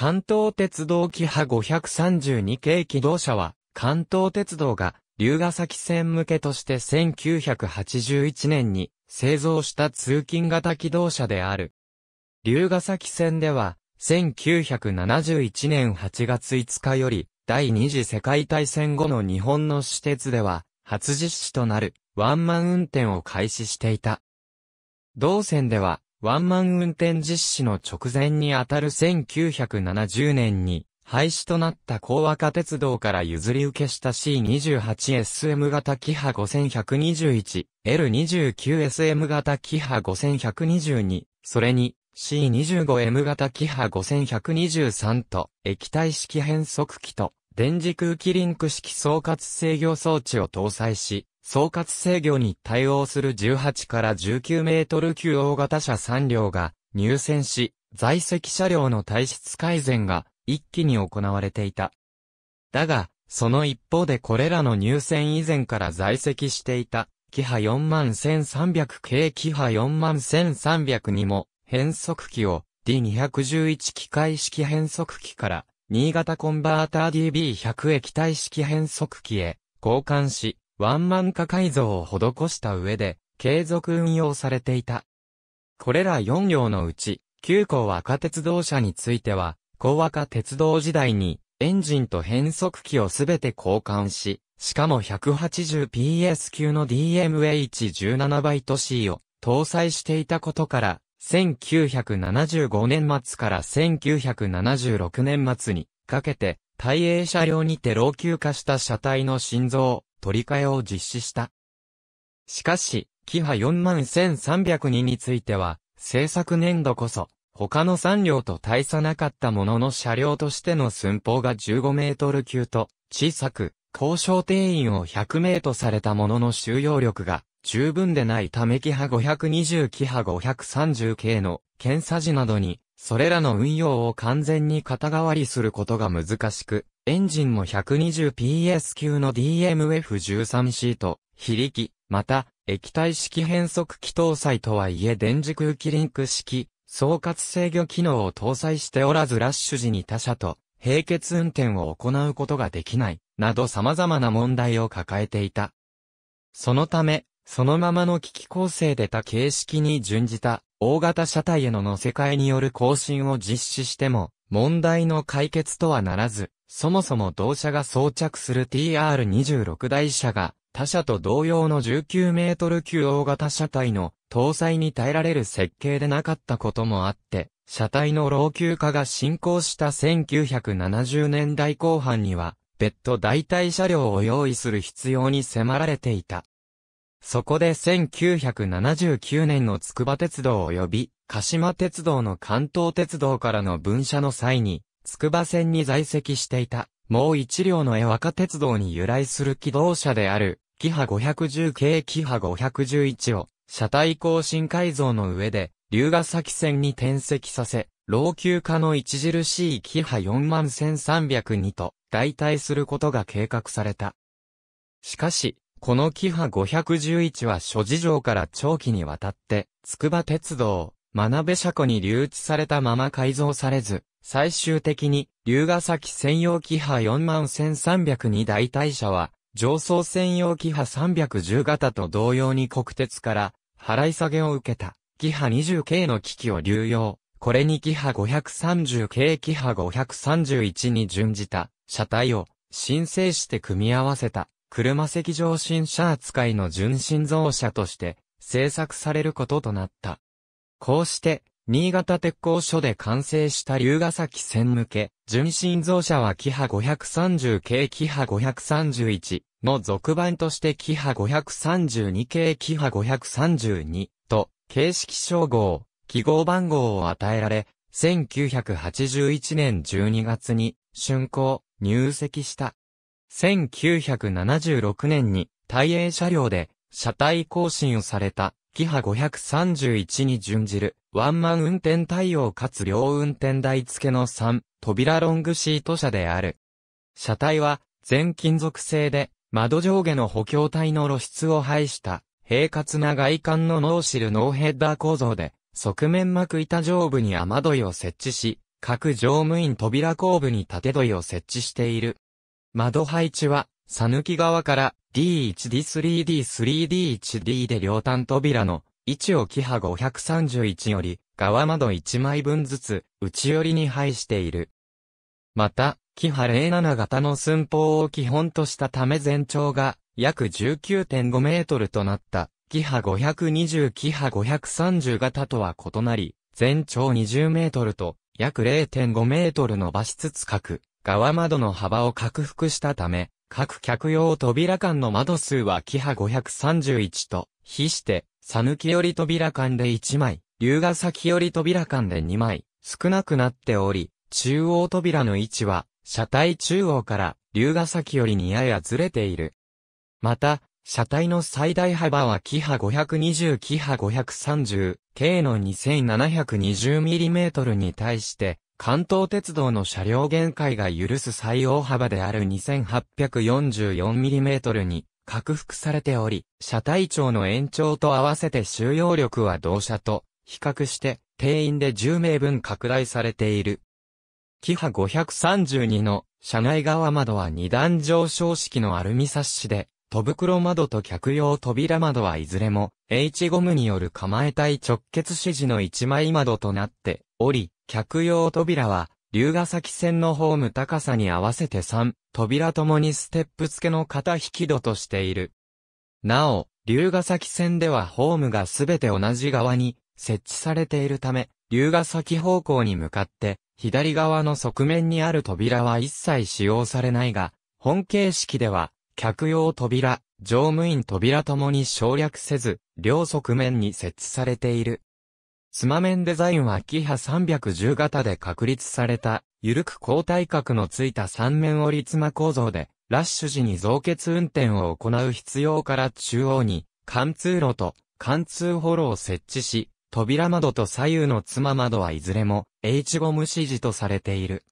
関東鉄道キハ532系機動車は、関東鉄道が、龍ヶ崎線向けとして1981年に製造した通勤型機動車である。龍ヶ崎線では、1971年8月5日より、第二次世界大戦後の日本の私鉄では、初実施となる、ワンマン運転を開始していた。同線では、ワンマン運転実施の直前にあたる1970年に廃止となった高和化鉄道から譲り受けした C28SM 型キハ5121、L29SM 型キハ5122、それに C25M 型キハ5123と液体式変速機と電磁空気リンク式総括制御装置を搭載し、総括制御に対応する18から19メートル級大型車3両が入線し、在籍車両の体質改善が一気に行われていた。だが、その一方でこれらの入線以前から在籍していた、キハ41300系キハ41300にも、変速機を D211 機械式変速機から新潟コンバーター DB100 液体式変速機へ交換し、ワンマン化改造を施した上で、継続運用されていた。これら4両のうち、9個若鉄道車については、高若鉄道時代に、エンジンと変速機をすべて交換し、しかも 180PS 級の DMH17 バイト C を搭載していたことから、1975年末から1976年末にかけて、大英車両にて老朽化した車体の心臓、取り替えを実施した。しかし、キハ41302については、製作年度こそ、他の3両と大差なかったものの車両としての寸法が15メートル級と、小さく、交渉定員を100名とされたものの収容力が十分でないためキハ520キハ530系の検査時などに、それらの運用を完全に肩代わりすることが難しく、エンジンも 120PS 級の DMF13C と、非力、また、液体式変速機搭載とはいえ電磁空気リンク式、総括制御機能を搭載しておらずラッシュ時に他社と、並結運転を行うことができない、など様々な問題を抱えていた。そのため、そのままの機器構成で他形式に準じた大型車体への乗せ替えによる更新を実施しても問題の解決とはならず、そもそも同社が装着する TR26 台車が他社と同様の19メートル級大型車体の搭載に耐えられる設計でなかったこともあって、車体の老朽化が進行した1970年代後半には、別途代替車両を用意する必要に迫られていた。そこで1979年の筑波鉄道及び鹿島鉄道の関東鉄道からの分社の際に、筑波線に在籍していた、もう一両の江若鉄道に由来する機動車である、キハ510系キハ511を、車体更新改造の上で、龍ヶ崎線に転籍させ、老朽化の著しいキハ41302と、代替することが計画された。しかし、このキハ511は諸事情から長期にわたって、筑波鉄道、学部車庫に留置されたまま改造されず、最終的に、龍ヶ崎専用キハ41302代替車は、上層専用キハ310型と同様に国鉄から、払い下げを受けた、キハ20 k の機器を流用。これにキハ530 k キハ531に準じた、車体を、申請して組み合わせた。車席上新車扱いの純心造車として製作されることとなった。こうして、新潟鉄工所で完成した龍ヶ崎線向け、純心造車はキハ530系キハ531の続版としてキハ532系キハ532と形式称号、記号番号を与えられ、1981年12月に竣工、入籍した。1976年に、大英車両で、車体更新をされた、キハ531に準じる、ワンマン運転対応かつ両運転台付けの3、扉ロングシート車である。車体は、全金属製で、窓上下の補強体の露出を排した、平滑な外観のノーシルノーヘッダー構造で、側面膜板上部に雨どいを設置し、各乗務員扉後部に縦どいを設置している。窓配置は、さぬき側から D1D3D3D1D で両端扉の位置をキハ531より、側窓1枚分ずつ、内寄りに配している。また、キハ07型の寸法を基本としたため全長が約19.5メートルとなった、キハ520キハ530型とは異なり、全長20メートルと約0.5メートル伸ばしつつ角、側窓の幅を拡幅したため、各客用扉間の窓数はキハ531と、比して、さぬきより扉間で1枚、龍ヶ崎より扉間で2枚、少なくなっており、中央扉の位置は、車体中央から、龍ヶ崎よりにややずれている。また、車体の最大幅はキハ520キハ 530K の 2720mm に対して、関東鉄道の車両限界が許す最大幅である 2844mm に拡幅されており、車体長の延長と合わせて収容力は同車と比較して定員で10名分拡大されている。キハ532の車内側窓は二段上昇式のアルミサッシで、戸袋窓と客用扉窓はいずれも H ゴムによる構えたい直結指示の一枚窓となっており、客用扉は、龍ヶ崎線のホーム高さに合わせて3、扉ともにステップ付けの型引き戸としている。なお、龍ヶ崎線ではホームがすべて同じ側に設置されているため、龍ヶ崎方向に向かって、左側の側面にある扉は一切使用されないが、本形式では、客用扉、乗務員扉ともに省略せず、両側面に設置されている。つまめデザインはキハ310型で確立された、ゆるく高体角のついた三面折り妻構造で、ラッシュ時に増結運転を行う必要から中央に、貫通路と貫通ホロを設置し、扉窓と左右の妻窓はいずれも H ゴム指示とされている。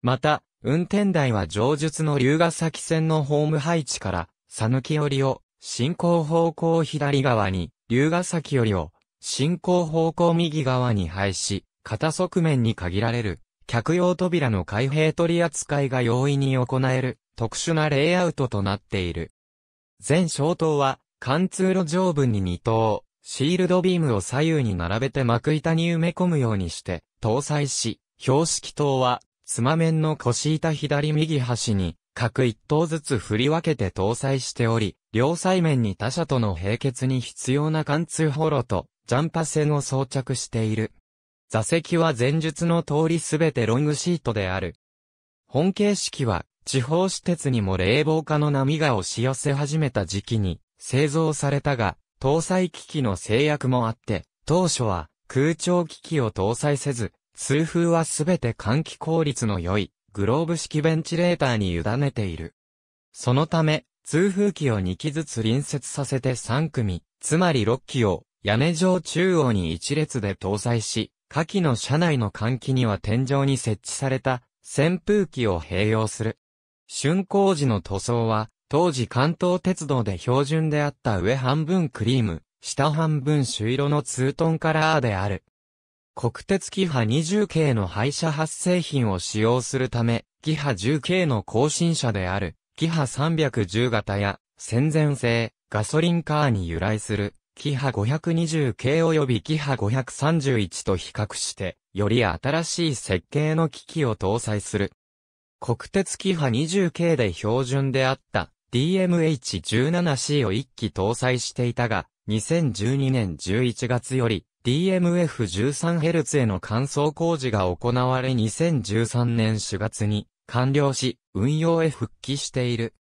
また、運転台は上述の龍ヶ崎線のホーム配置から、讃岐寄りを、進行方向左側に、龍ヶ崎寄りを、進行方向右側に配し、片側面に限られる、客用扉の開閉取り扱いが容易に行える、特殊なレイアウトとなっている。全小塔は、貫通路上部に2塔、シールドビームを左右に並べて幕板に埋め込むようにして、搭載し、標識塔は、つま面の腰板左右端に、各1塔ずつ振り分けて搭載しており、両サ面に他社との並結に必要な貫通ホロと、ジャンパ線を装着している。座席は前述の通りすべてロングシートである。本形式は、地方施設にも冷房化の波が押し寄せ始めた時期に製造されたが、搭載機器の制約もあって、当初は空調機器を搭載せず、通風はすべて換気効率の良いグローブ式ベンチレーターに委ねている。そのため、通風機を2機ずつ隣接させて3組、つまり6機を屋根上中央に一列で搭載し、下記の車内の換気には天井に設置された扇風機を併用する。竣工時の塗装は、当時関東鉄道で標準であった上半分クリーム、下半分朱色のツートンカラーである。国鉄キハ20系の廃車発生品を使用するため、キハ10系の更新車である、キハ310型や、戦前製、ガソリンカーに由来する、キハ520系及びキハ531と比較して、より新しい設計の機器を搭載する。国鉄キハ20系で標準であった DMH17C を一機搭載していたが、2012年11月より DMF13Hz への乾燥工事が行われ2013年4月に完了し、運用へ復帰している。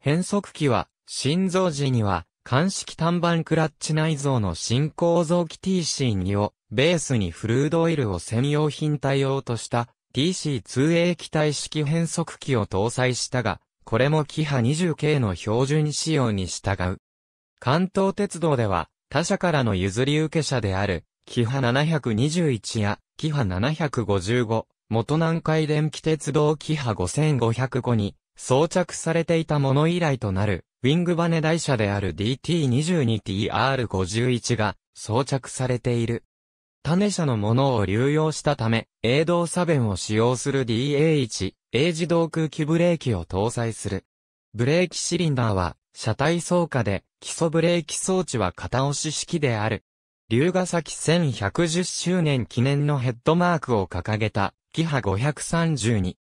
変速機は、心臓時には鑑式単板クラッチ内蔵の新構造機 TC2 をベースにフルードオイルを専用品対応とした TC2A 機体式変速機を搭載したが、これもキハ 20K の標準仕様に従う。関東鉄道では他社からの譲り受け者であるキハ721やキハ755、元南海電気鉄道キハ5505に装着されていたもの以来となる、ウィングバネ台車である DT22TR51 が装着されている。種車のものを流用したため、A 動ベ弁を使用する DA1、A 自動空気ブレーキを搭載する。ブレーキシリンダーは、車体装下で、基礎ブレーキ装置は片押し式である。龍ヶ崎1110周年記念のヘッドマークを掲げた、キハ532。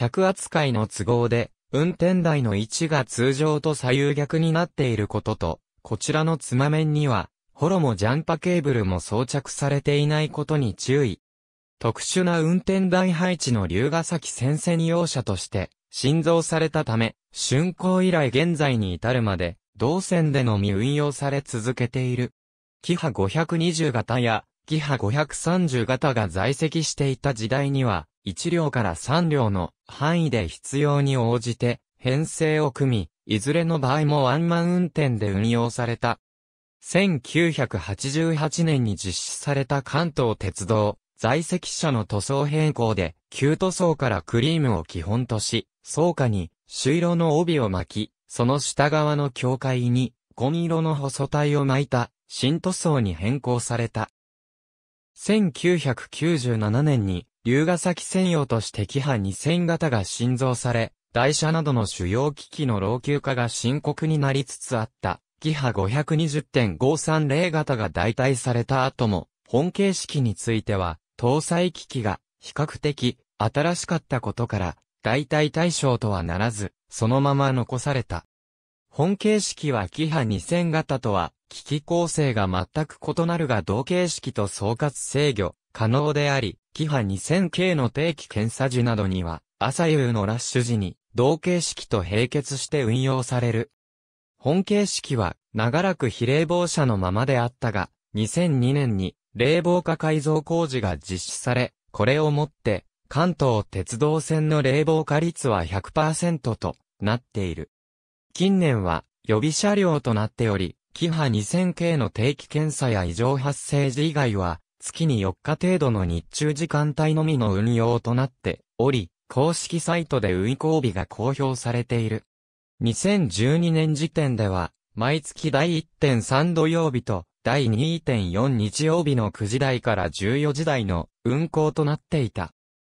客扱いの都合で、運転台の位置が通常と左右逆になっていることと、こちらのつま面には、ホロもジャンパケーブルも装着されていないことに注意。特殊な運転台配置の龍ヶ崎戦線用車として、新造されたため、竣工以来現在に至るまで、同線でのみ運用され続けている。キハ520型やキハ530型が在籍していた時代には、1両から3両の範囲で必要に応じて編成を組み、いずれの場合もワンマン運転で運用された。1988年に実施された関東鉄道、在籍者の塗装変更で、旧塗装からクリームを基本とし、倉下に、朱色の帯を巻き、その下側の境界に、紺色の細体を巻いた、新塗装に変更された。1997年に、龍ヶ崎専用としてキハ2000型が新造され、台車などの主要機器の老朽化が深刻になりつつあった、キハ520.530型が代替された後も、本形式については、搭載機器が比較的新しかったことから、代替対象とはならず、そのまま残された。本形式はキハ2000型とは、機器構成が全く異なるが同形式と総括制御、可能であり、キハ 2000K の定期検査時などには、朝夕のラッシュ時に、同形式と並結して運用される。本形式は、長らく非冷房車のままであったが、2002年に、冷房化改造工事が実施され、これをもって、関東鉄道線の冷房化率は100%となっている。近年は予備車両となっており、キハ2000系の定期検査や異常発生時以外は、月に4日程度の日中時間帯のみの運用となっており、公式サイトで運行日が公表されている。2012年時点では、毎月第1.3土曜日と第2.4日曜日の9時台から14時台の運行となっていた。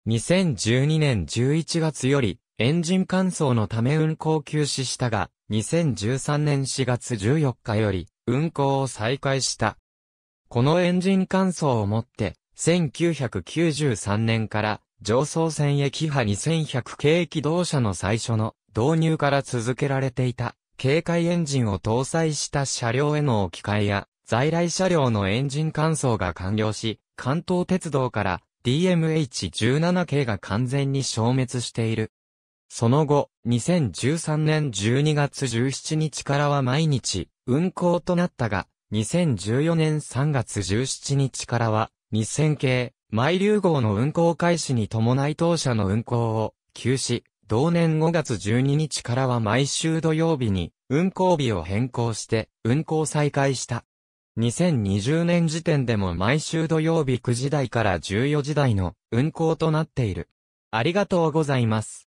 2012年11月よりエンジン乾燥のため運行休止したが、2013年4月14日より、運行を再開した。このエンジン乾燥をもって、1993年から、上層線駅派2100系機動車の最初の導入から続けられていた、警戒エンジンを搭載した車両への置き換えや、在来車両のエンジン乾燥が完了し、関東鉄道から DMH17 系が完全に消滅している。その後、2013年12月17日からは毎日、運行となったが、2014年3月17日からは、2000系、マイリュウ号の運行開始に伴い当社の運行を休止、同年5月12日からは毎週土曜日に運行日を変更して運行再開した。2020年時点でも毎週土曜日9時台から14時台の運行となっている。ありがとうございます。